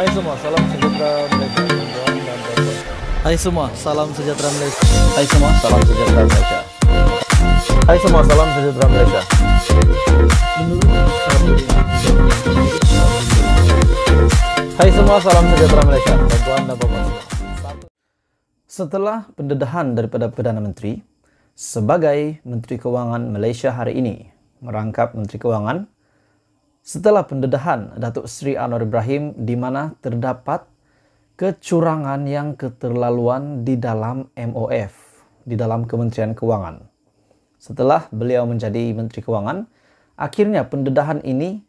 Hai semua, salam sejahtera Malaysia. Hai semua, salam sejahtera Malaysia. Hai semua, salam sejahtera Malaysia. Hai semua, salam sejahtera Malaysia. Hai semua, salam sejahtera Malaysia. Tuan dan Bapak Setelah pendedahan daripada Perdana Menteri, sebagai Menteri Keuangan Malaysia hari ini, merangkap Menteri Keuangan setelah pendedahan Datuk Sri Anwar Ibrahim di mana terdapat kecurangan yang keterlaluan di dalam MOF, di dalam Kementerian Keuangan. Setelah beliau menjadi Menteri Keuangan, akhirnya pendedahan ini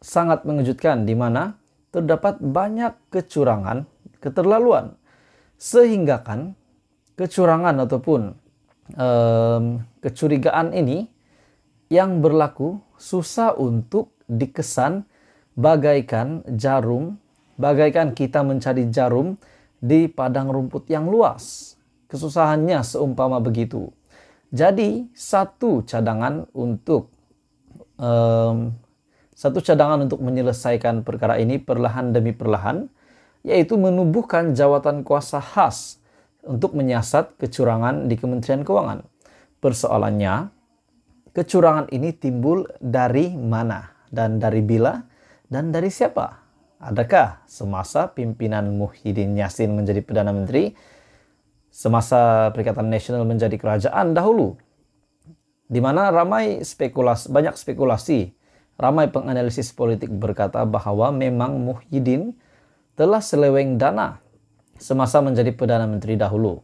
sangat mengejutkan di mana terdapat banyak kecurangan, keterlaluan. Sehingga kan kecurangan ataupun um, kecurigaan ini yang berlaku susah untuk dikesan bagaikan jarum, bagaikan kita mencari jarum di padang rumput yang luas. Kesusahannya seumpama begitu. Jadi satu cadangan untuk um, satu cadangan untuk menyelesaikan perkara ini perlahan demi perlahan, yaitu menubuhkan jawatan kuasa khas untuk menyiasat kecurangan di Kementerian Keuangan. Persoalannya, kecurangan ini timbul dari mana? dan dari bila dan dari siapa? Adakah semasa pimpinan Muhyiddin Yassin menjadi Perdana Menteri, semasa Perikatan Nasional menjadi kerajaan dahulu? Di mana ramai spekulasi, banyak spekulasi, ramai penganalisis politik berkata bahwa memang Muhyiddin telah seleweng dana semasa menjadi Perdana Menteri dahulu.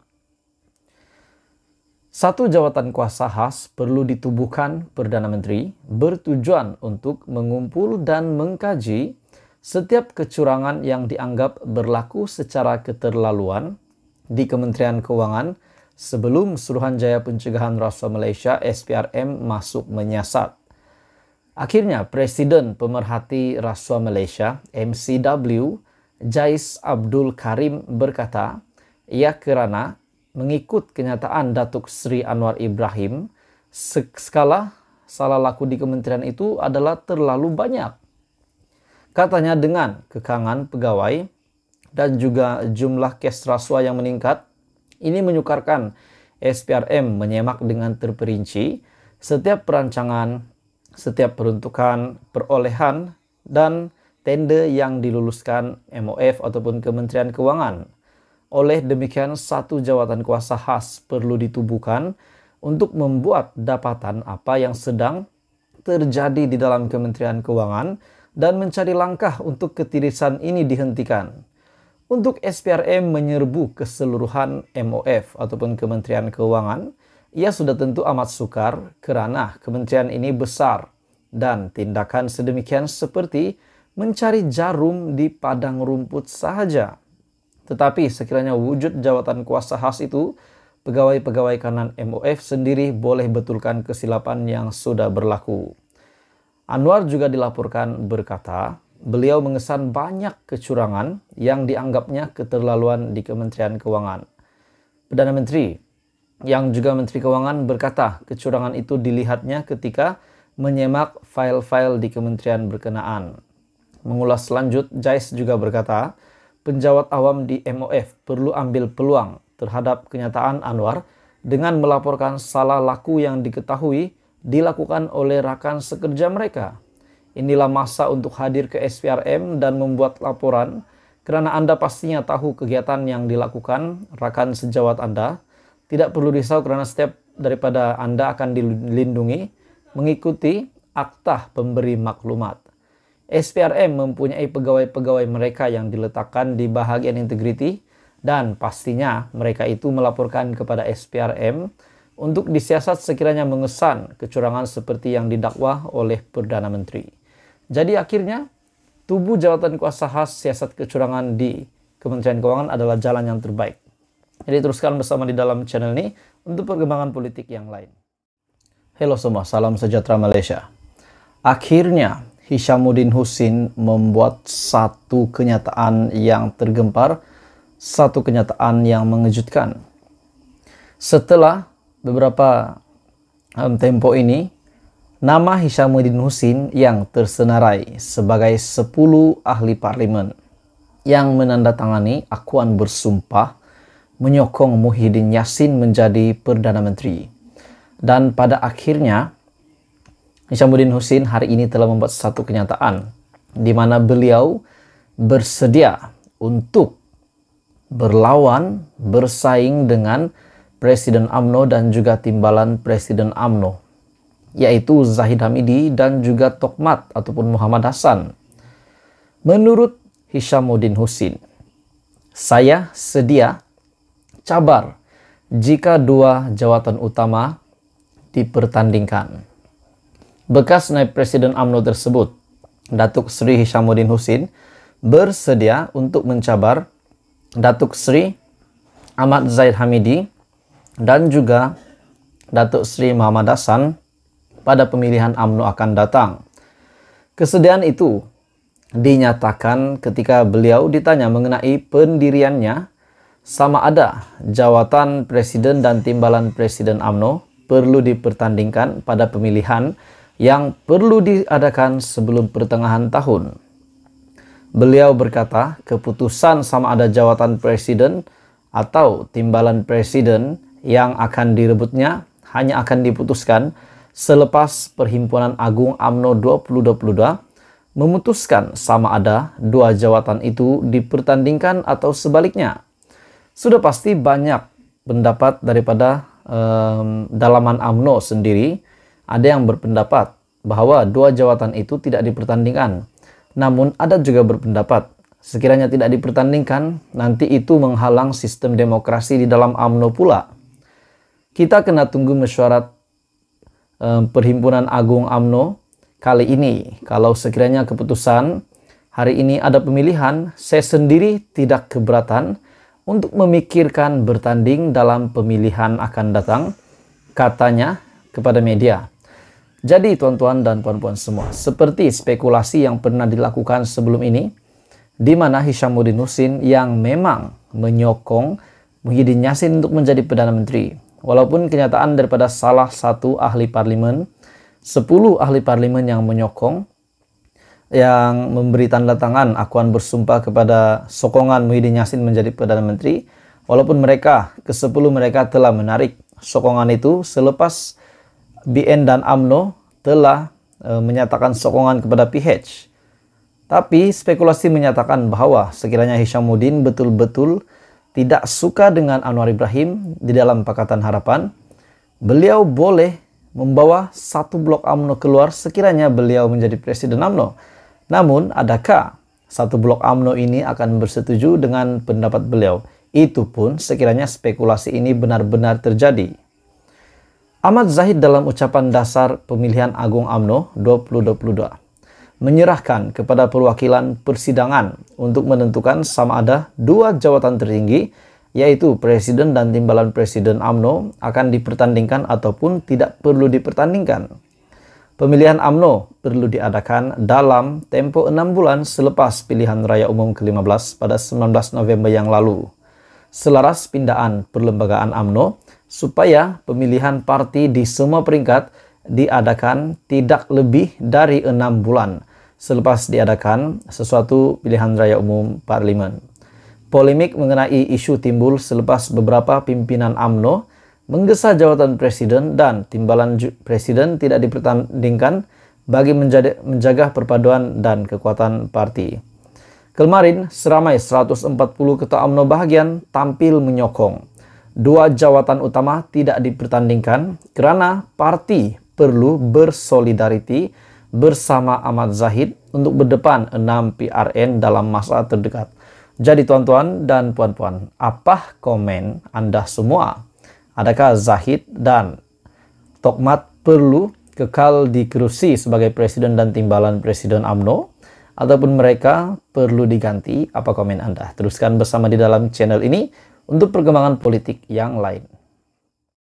Satu jawatan kuasa khas perlu ditubuhkan Perdana Menteri bertujuan untuk mengumpul dan mengkaji setiap kecurangan yang dianggap berlaku secara keterlaluan di Kementerian Keuangan sebelum Suruhanjaya Pencegahan Rasuah Malaysia SPRM masuk menyasar. Akhirnya, Presiden Pemerhati Rasuah Malaysia MCW Jais Abdul Karim berkata, ia kerana mengikut kenyataan Datuk Sri Anwar Ibrahim, skala salah laku di kementerian itu adalah terlalu banyak. Katanya dengan kekangan pegawai dan juga jumlah kes rasuah yang meningkat, ini menyukarkan SPRM menyemak dengan terperinci setiap perancangan, setiap peruntukan, perolehan, dan tender yang diluluskan MOF ataupun Kementerian Keuangan oleh demikian satu jawatan kuasa khas perlu ditubuhkan untuk membuat dapatan apa yang sedang terjadi di dalam Kementerian Keuangan dan mencari langkah untuk ketirisan ini dihentikan. Untuk SPRM menyerbu keseluruhan MOF ataupun Kementerian Keuangan, ia sudah tentu amat sukar kerana kementerian ini besar dan tindakan sedemikian seperti mencari jarum di padang rumput sahaja. Tetapi sekiranya wujud jawatan kuasa khas itu, pegawai-pegawai kanan MOF sendiri boleh betulkan kesilapan yang sudah berlaku. Anwar juga dilaporkan berkata, beliau mengesan banyak kecurangan yang dianggapnya keterlaluan di Kementerian Keuangan. Perdana Menteri yang juga Menteri Keuangan berkata kecurangan itu dilihatnya ketika menyemak file-file di kementerian berkenaan. Mengulas lanjut, Jais juga berkata, penjawat awam di MOF perlu ambil peluang terhadap kenyataan Anwar dengan melaporkan salah laku yang diketahui dilakukan oleh rakan sekerja mereka. Inilah masa untuk hadir ke SPRM dan membuat laporan karena Anda pastinya tahu kegiatan yang dilakukan rakan sejawat Anda. Tidak perlu risau karena setiap daripada Anda akan dilindungi mengikuti akta pemberi maklumat. SPRM mempunyai pegawai-pegawai mereka yang diletakkan di bahagian integriti dan pastinya mereka itu melaporkan kepada SPRM untuk disiasat sekiranya mengesan kecurangan seperti yang didakwa oleh Perdana Menteri. Jadi akhirnya tubuh jawatan kuasa khas siasat kecurangan di Kementerian Keuangan adalah jalan yang terbaik. Jadi teruskan bersama di dalam channel ini untuk perkembangan politik yang lain. Halo semua, salam sejahtera Malaysia. Akhirnya Hishamuddin Husin membuat satu kenyataan yang tergempar, satu kenyataan yang mengejutkan. Setelah beberapa um, tempo ini, nama Hishamuddin Husin yang tersenarai sebagai 10 ahli parlimen yang menandatangani akuan bersumpah menyokong Muhyiddin Yassin menjadi Perdana Menteri. Dan pada akhirnya, Nishamuddin Husin hari ini telah membuat satu kenyataan di mana beliau bersedia untuk berlawan, bersaing dengan Presiden AMNO dan juga timbalan Presiden AMNO, yaitu Zahid Hamidi dan juga Tokmat ataupun Muhammad Hasan. Menurut Hishamuddin Husin, saya sedia cabar jika dua jawatan utama dipertandingkan bekas naib Presiden AMNO tersebut, Datuk Sri Hishamuddin Husin, bersedia untuk mencabar Datuk Sri Ahmad Zaid Hamidi dan juga Datuk Sri Muhammad Hasan pada pemilihan AMNO akan datang. Kesediaan itu dinyatakan ketika beliau ditanya mengenai pendiriannya sama ada jawatan presiden dan timbalan presiden AMNO perlu dipertandingkan pada pemilihan yang perlu diadakan sebelum pertengahan tahun. Beliau berkata, keputusan sama ada jawatan presiden atau timbalan presiden yang akan direbutnya hanya akan diputuskan selepas Perhimpunan Agung AMNO 2022 memutuskan sama ada dua jawatan itu dipertandingkan atau sebaliknya. Sudah pasti banyak pendapat daripada um, dalaman AMNO sendiri ada yang berpendapat bahwa dua jawatan itu tidak dipertandingkan. Namun ada juga berpendapat sekiranya tidak dipertandingkan, nanti itu menghalang sistem demokrasi di dalam AMNO pula. Kita kena tunggu mesyuarat eh, Perhimpunan Agung AMNO kali ini. Kalau sekiranya keputusan hari ini ada pemilihan, saya sendiri tidak keberatan untuk memikirkan bertanding dalam pemilihan akan datang, katanya kepada media. Jadi tuan-tuan dan puan-puan semua, seperti spekulasi yang pernah dilakukan sebelum ini, di mana Hishamuddin Husin yang memang menyokong Muhyiddin Yassin untuk menjadi Perdana Menteri. Walaupun kenyataan daripada salah satu ahli parlimen, 10 ahli parlimen yang menyokong, yang memberi tanda tangan akuan bersumpah kepada sokongan Muhyiddin Yassin menjadi Perdana Menteri, walaupun mereka, ke-10 mereka telah menarik sokongan itu selepas BN dan AMNO telah e, menyatakan sokongan kepada PH. Tapi spekulasi menyatakan bahwa sekiranya Hishamuddin betul-betul tidak suka dengan Anwar Ibrahim di dalam Pakatan Harapan, beliau boleh membawa satu blok AMNO keluar sekiranya beliau menjadi presiden AMNO. Namun, adakah satu blok AMNO ini akan bersetuju dengan pendapat beliau? Itu pun sekiranya spekulasi ini benar-benar terjadi. Ahmad Zahid dalam ucapan dasar pemilihan Agung AMNO 2022 menyerahkan kepada perwakilan persidangan untuk menentukan sama ada dua jawatan tertinggi yaitu presiden dan timbalan presiden AMNO akan dipertandingkan ataupun tidak perlu dipertandingkan. Pemilihan AMNO perlu diadakan dalam tempo 6 bulan selepas pilihan raya umum ke-15 pada 19 November yang lalu. Selaras pindaan perlembagaan AMNO supaya pemilihan parti di semua peringkat diadakan tidak lebih dari enam bulan selepas diadakan sesuatu pilihan raya umum parlimen Polemik mengenai isu timbul selepas beberapa pimpinan AMNO menggesa jawatan presiden dan timbalan presiden tidak dipertandingkan bagi menjadi, menjaga perpaduan dan kekuatan parti. Kemarin, seramai 140 ketua AMNO bahagian tampil menyokong. Dua jawatan utama tidak dipertandingkan karena parti perlu bersolidariti bersama Ahmad Zahid untuk berdepan 6 PRN dalam masa terdekat. Jadi tuan-tuan dan puan-puan, apa komen Anda semua? Adakah Zahid dan Tokmat perlu kekal di kursi sebagai presiden dan timbalan presiden AMNO? Ataupun mereka perlu diganti? Apa komen Anda? Teruskan bersama di dalam channel ini untuk perkembangan politik yang lain.